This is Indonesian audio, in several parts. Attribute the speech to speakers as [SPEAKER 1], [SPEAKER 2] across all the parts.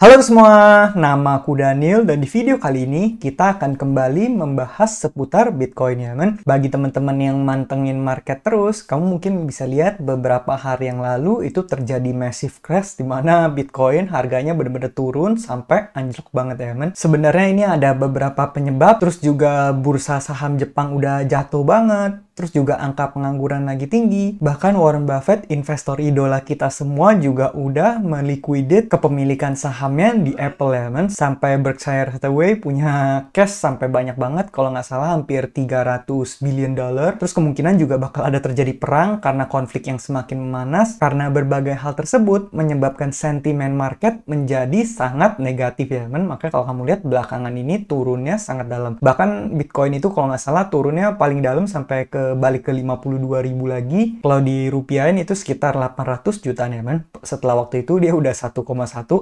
[SPEAKER 1] Halo semua, nama aku Daniel dan di video kali ini kita akan kembali membahas seputar Bitcoin ya men? Bagi teman-teman yang mantengin market terus, kamu mungkin bisa lihat beberapa hari yang lalu itu terjadi massive crash di mana Bitcoin harganya benar-benar turun sampai anjlok banget ya men? Sebenarnya ini ada beberapa penyebab, terus juga bursa saham Jepang udah jatuh banget, terus juga angka pengangguran lagi tinggi. Bahkan Warren Buffett, investor idola kita semua juga udah melikuidit kepemilikan sahamnya di Apple ya men. Sampai Berkshire Hathaway punya cash sampai banyak banget kalau nggak salah hampir 300 billion dollar. Terus kemungkinan juga bakal ada terjadi perang karena konflik yang semakin memanas karena berbagai hal tersebut menyebabkan sentimen market menjadi sangat negatif ya men. Makanya kalau kamu lihat belakangan ini turunnya sangat dalam. Bahkan Bitcoin itu kalau nggak salah turunnya paling dalam sampai ke ke balik ke 52 ribu lagi kalau di rupiahin itu sekitar 800 jutaan ya men setelah waktu itu dia udah 1,1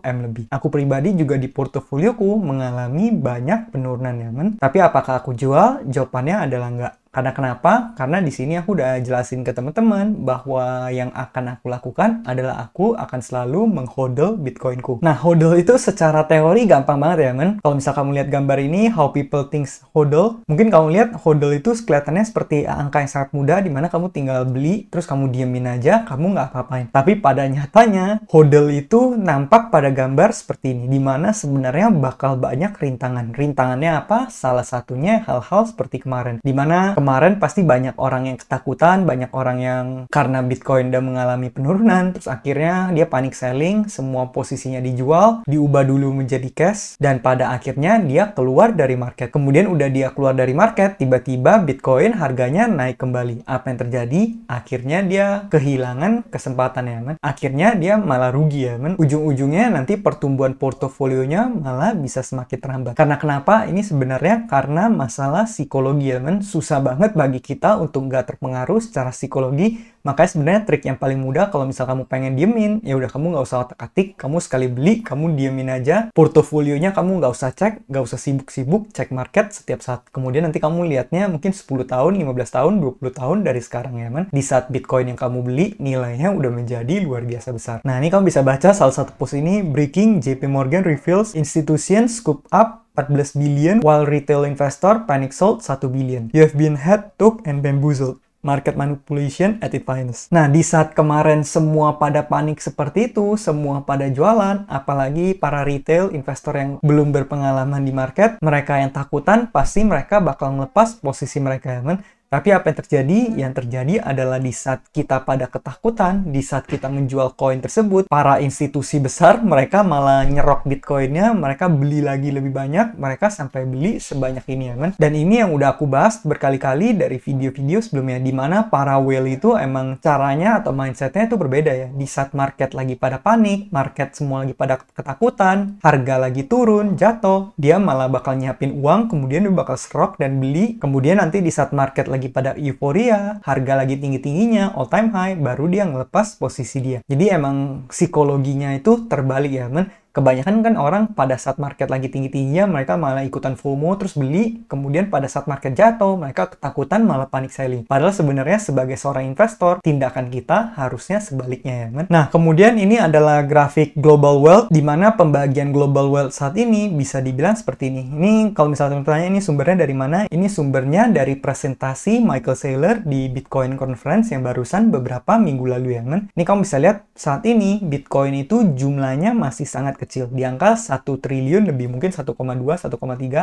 [SPEAKER 1] M lebih aku pribadi juga di portofolioku mengalami banyak penurunan ya men tapi apakah aku jual jawabannya adalah enggak. Karena kenapa? Karena di sini aku udah jelasin ke teman-teman bahwa yang akan aku lakukan adalah aku akan selalu menghodl Bitcoinku. Nah, hodl itu secara teori gampang banget ya, men. Kalau misal kamu lihat gambar ini, how people thinks hodl, mungkin kamu lihat hodl itu kelihatannya seperti angka yang sangat mudah di mana kamu tinggal beli, terus kamu diemin aja, kamu nggak apa-apain. Tapi pada nyatanya, hodl itu nampak pada gambar seperti ini, di mana sebenarnya bakal banyak rintangan. Rintangannya apa? Salah satunya hal-hal seperti kemarin, di mana kemarin pasti banyak orang yang ketakutan, banyak orang yang karena Bitcoin udah mengalami penurunan, terus akhirnya dia panik selling, semua posisinya dijual, diubah dulu menjadi cash, dan pada akhirnya dia keluar dari market. Kemudian udah dia keluar dari market, tiba-tiba Bitcoin harganya naik kembali. Apa yang terjadi? Akhirnya dia kehilangan kesempatan ya, men. Akhirnya dia malah rugi ya, men. Ujung-ujungnya nanti pertumbuhan portofolionya malah bisa semakin terhambat. Karena kenapa? Ini sebenarnya karena masalah psikologi ya, men. Susah banget banget bagi kita untuk nggak terpengaruh secara psikologi. Makanya sebenarnya trik yang paling mudah kalau misal kamu pengen diemin, ya udah kamu nggak usah otak-atik, kamu sekali beli, kamu diemin aja. Portofolionya kamu nggak usah cek, nggak usah sibuk-sibuk cek market setiap saat. Kemudian nanti kamu lihatnya mungkin 10 tahun, 15 tahun, 20 tahun dari sekarang ya man. Di saat Bitcoin yang kamu beli, nilainya udah menjadi luar biasa besar. Nah ini kamu bisa baca salah satu post ini, Breaking JP Morgan Reveals Institutions Scoop Up 14 billion, while retail investor panic sold 1 billion. You have been head, took, and bamboozled. Market manipulation at its finest. Nah, di saat kemarin semua pada panik seperti itu, semua pada jualan, apalagi para retail investor yang belum berpengalaman di market, mereka yang takutan, pasti mereka bakal melepas posisi mereka, men. Tapi apa yang terjadi? Hmm. Yang terjadi adalah di saat kita pada ketakutan, di saat kita menjual koin tersebut, para institusi besar mereka malah nyerok bitcoinnya, mereka beli lagi lebih banyak, mereka sampai beli sebanyak ini ya kan. Dan ini yang udah aku bahas berkali-kali dari video-video sebelumnya, di mana para whale itu emang caranya atau mindsetnya itu berbeda ya. Di saat market lagi pada panik, market semua lagi pada ketakutan, harga lagi turun, jatuh, dia malah bakal nyiapin uang, kemudian dia bakal serok dan beli, kemudian nanti di saat market lagi lagi pada euforia, harga lagi tinggi-tingginya, all time high, baru dia ngelepas posisi dia. Jadi emang psikologinya itu terbalik ya men kebanyakan kan orang pada saat market lagi tinggi-tingginya mereka malah ikutan FOMO terus beli kemudian pada saat market jatuh mereka ketakutan malah panik selling padahal sebenarnya sebagai seorang investor tindakan kita harusnya sebaliknya ya men kan? nah kemudian ini adalah grafik global wealth di mana pembagian global wealth saat ini bisa dibilang seperti ini ini kalau misalnya teman ini sumbernya dari mana ini sumbernya dari presentasi Michael Saylor di Bitcoin Conference yang barusan beberapa minggu lalu ya men kan? ini kamu bisa lihat saat ini Bitcoin itu jumlahnya masih sangat kecil. Di angka 1 triliun lebih mungkin 1,2, 1,3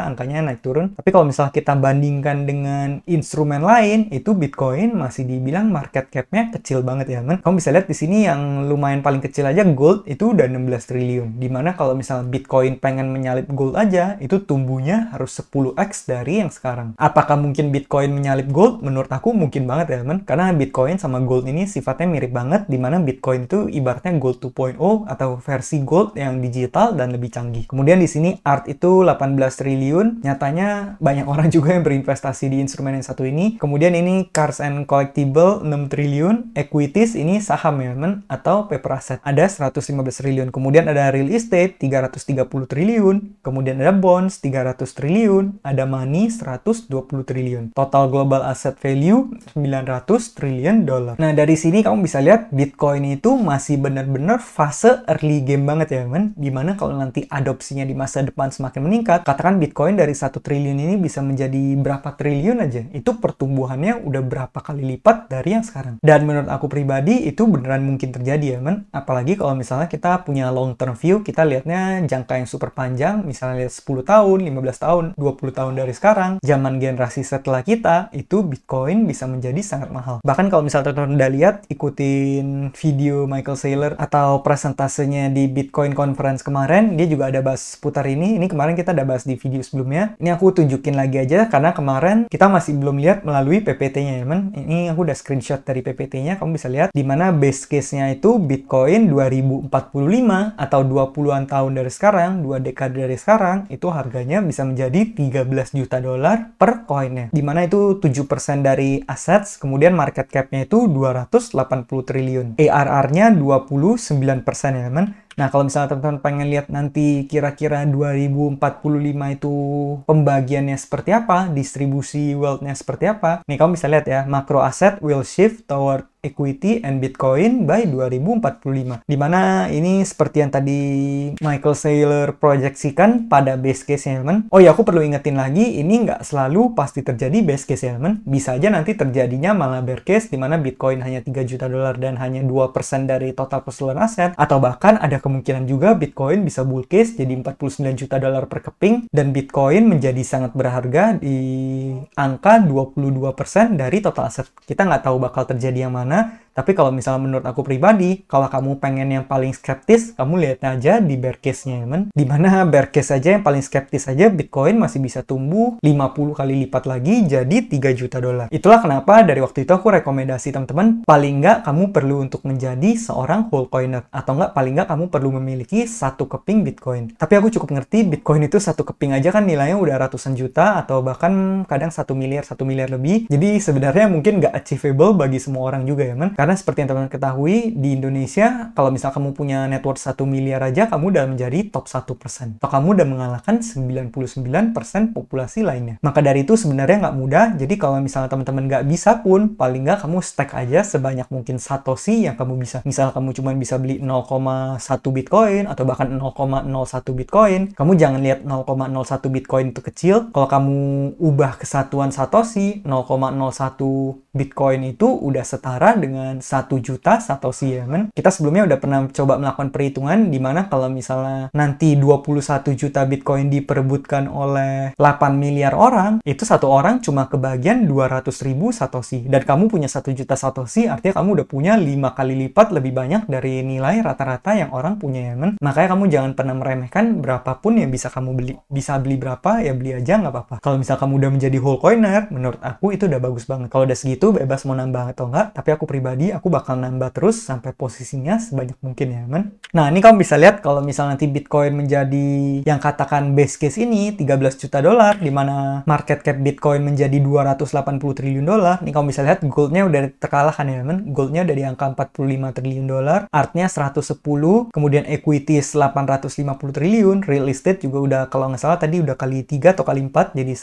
[SPEAKER 1] angkanya naik turun. Tapi kalau misalnya kita bandingkan dengan instrumen lain, itu Bitcoin masih dibilang market capnya kecil banget ya, teman. Kamu bisa lihat di sini yang lumayan paling kecil aja gold itu udah 16 triliun. Dimana kalau misalnya Bitcoin pengen menyalip gold aja, itu tumbuhnya harus 10x dari yang sekarang. Apakah mungkin Bitcoin menyalip gold? Menurut aku mungkin banget ya, teman. Karena Bitcoin sama gold ini sifatnya mirip banget, dimana Bitcoin itu ibaratnya gold 2.0 atau versi gold yang di digital dan lebih canggih. Kemudian di sini art itu 18 triliun, nyatanya banyak orang juga yang berinvestasi di instrumen yang satu ini. Kemudian ini cars and collectible 6 triliun, equities ini saham ya men atau paper asset ada 115 triliun. Kemudian ada real estate 330 triliun, kemudian ada bonds 300 triliun, ada money 120 triliun. Total global asset value 900 triliun dolar. Nah dari sini kamu bisa lihat Bitcoin itu masih benar-benar fase early game banget ya men. Dimana kalau nanti adopsinya di masa depan semakin meningkat, katakan Bitcoin dari satu triliun ini bisa menjadi berapa triliun aja. Itu pertumbuhannya udah berapa kali lipat dari yang sekarang. Dan menurut aku pribadi, itu beneran mungkin terjadi ya, men. Apalagi kalau misalnya kita punya long term view, kita lihatnya jangka yang super panjang, misalnya lihat 10 tahun, 15 tahun, 20 tahun dari sekarang, zaman generasi setelah kita, itu Bitcoin bisa menjadi sangat mahal. Bahkan kalau misalnya teman-teman udah lihat, ikutin video Michael Saylor atau presentasenya di Bitcoin Conference Endurance kemarin, dia juga ada bahas seputar ini. Ini kemarin kita ada bahas di video sebelumnya. Ini aku tunjukin lagi aja karena kemarin kita masih belum lihat melalui PPT-nya ya, men. Ini aku udah screenshot dari PPT-nya, kamu bisa lihat di mana base case-nya itu Bitcoin 2045 atau 20-an tahun dari sekarang, dua dekade dari sekarang, itu harganya bisa menjadi 13 juta dolar per koinnya. Di mana itu 7% dari assets, kemudian market cap-nya itu 280 triliun. ARR-nya 29% ya, men. Nah, kalau misalnya teman-teman pengen lihat nanti kira-kira 2045 itu pembagiannya seperti apa, distribusi wealth seperti apa, nih kamu bisa lihat ya, makro aset will shift toward Equity and Bitcoin by 2045. Dimana ini seperti yang tadi Michael Saylor proyeksikan pada base case ya Oh ya aku perlu ingetin lagi, ini nggak selalu pasti terjadi base case ya Bisa aja nanti terjadinya malah bear case dimana Bitcoin hanya 3 juta dolar dan hanya 2% dari total keseluruhan aset. Atau bahkan ada kemungkinan juga Bitcoin bisa bull case jadi 49 juta dolar per keping dan Bitcoin menjadi sangat berharga di angka 22% dari total aset. Kita nggak tahu bakal terjadi yang mana பார்த்தீங்கன்னா Tapi kalau misalnya menurut aku pribadi, kalau kamu pengen yang paling skeptis, kamu lihat aja di bear case-nya, ya, men. Dimana bear case aja yang paling skeptis aja, Bitcoin masih bisa tumbuh 50 kali lipat lagi jadi 3 juta dolar. Itulah kenapa dari waktu itu aku rekomendasi teman-teman, paling nggak kamu perlu untuk menjadi seorang whole coiner, Atau nggak, paling nggak kamu perlu memiliki satu keping Bitcoin. Tapi aku cukup ngerti, Bitcoin itu satu keping aja kan nilainya udah ratusan juta atau bahkan kadang satu miliar, satu miliar lebih. Jadi sebenarnya mungkin nggak achievable bagi semua orang juga ya, men karena seperti yang teman-teman ketahui, di Indonesia, kalau misal kamu punya network worth 1 miliar aja, kamu udah menjadi top 1%. Atau kamu udah mengalahkan 99% populasi lainnya. Maka dari itu sebenarnya nggak mudah, jadi kalau misalnya teman-teman nggak bisa pun, paling nggak kamu stack aja sebanyak mungkin satoshi yang kamu bisa. Misal kamu cuma bisa beli 0,1 Bitcoin, atau bahkan 0,01 Bitcoin, kamu jangan lihat 0,01 Bitcoin itu kecil. Kalau kamu ubah kesatuan satoshi, 0,01 Bitcoin itu udah setara dengan satu juta Satoshi Yemen. Kita sebelumnya udah pernah coba melakukan perhitungan di mana kalau misalnya nanti 21 juta Bitcoin diperebutkan oleh 8 miliar orang, itu satu orang cuma kebagian 200 ribu Satoshi. Dan kamu punya satu juta Satoshi, artinya kamu udah punya lima kali lipat lebih banyak dari nilai rata-rata yang orang punya Yemen. Ya, Makanya kamu jangan pernah meremehkan berapapun yang bisa kamu beli. Bisa beli berapa, ya beli aja nggak apa-apa. Kalau misalnya kamu udah menjadi whole coiner, menurut aku itu udah bagus banget. Kalau udah segitu itu bebas mau nambah atau enggak, tapi aku pribadi aku bakal nambah terus sampai posisinya sebanyak mungkin ya men Nah ini kamu bisa lihat kalau misal nanti Bitcoin menjadi yang katakan base case ini 13 juta dolar, di mana market cap Bitcoin menjadi 280 triliun dolar, ini kamu bisa lihat goldnya udah terkalahkan ya men goldnya udah di angka 45 triliun dolar, artnya 110, kemudian equities 850 triliun, real estate juga udah kalau nggak salah tadi udah kali 3 atau kali 4 jadi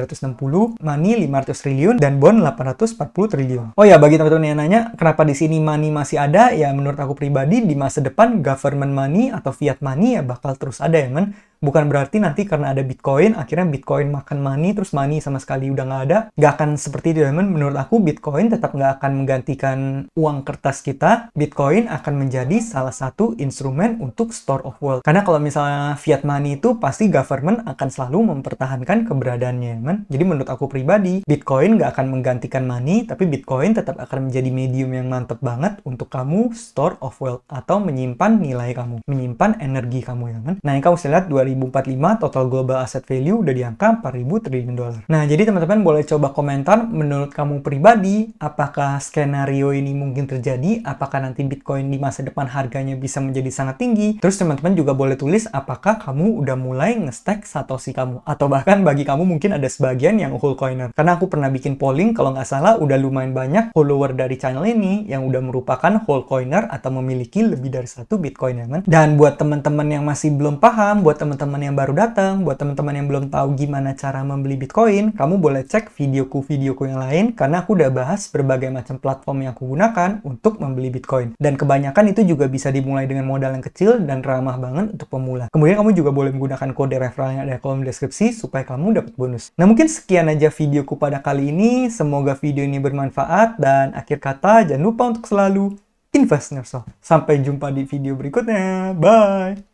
[SPEAKER 1] 1360, money 500 triliun, dan bond 800 140 triliun. Oh ya, bagi teman-teman yang nanya, kenapa di sini money masih ada? Ya menurut aku pribadi, di masa depan government money atau fiat money ya bakal terus ada ya men bukan berarti nanti karena ada Bitcoin, akhirnya Bitcoin makan money, terus money sama sekali udah nggak ada. Nggak akan seperti itu, teman. Menurut aku, Bitcoin tetap nggak akan menggantikan uang kertas kita. Bitcoin akan menjadi salah satu instrumen untuk store of wealth. Karena kalau misalnya fiat money itu, pasti government akan selalu mempertahankan keberadaannya, teman. Jadi menurut aku pribadi, Bitcoin nggak akan menggantikan money, tapi Bitcoin tetap akan menjadi medium yang mantep banget untuk kamu store of wealth atau menyimpan nilai kamu, menyimpan energi kamu, ya kan? Nah, yang kamu bisa lihat 2000 2045 total global asset value udah di angka 4000 triliun dolar. Nah, jadi teman-teman boleh coba komentar menurut kamu pribadi apakah skenario ini mungkin terjadi, apakah nanti Bitcoin di masa depan harganya bisa menjadi sangat tinggi. Terus teman-teman juga boleh tulis apakah kamu udah mulai nge-stack Satoshi kamu atau bahkan bagi kamu mungkin ada sebagian yang whole coiner. Karena aku pernah bikin polling kalau nggak salah udah lumayan banyak follower dari channel ini yang udah merupakan whole coiner atau memiliki lebih dari satu Bitcoin ya kan. Dan buat teman-teman yang masih belum paham, buat teman-teman teman-teman yang baru datang, buat teman-teman yang belum tahu gimana cara membeli Bitcoin, kamu boleh cek videoku-videoku yang lain karena aku udah bahas berbagai macam platform yang aku gunakan untuk membeli Bitcoin. Dan kebanyakan itu juga bisa dimulai dengan modal yang kecil dan ramah banget untuk pemula. Kemudian kamu juga boleh menggunakan kode referral yang ada kolom deskripsi supaya kamu dapat bonus. Nah mungkin sekian aja videoku pada kali ini. Semoga video ini bermanfaat dan akhir kata jangan lupa untuk selalu invest in yourself. Sampai jumpa di video berikutnya. Bye!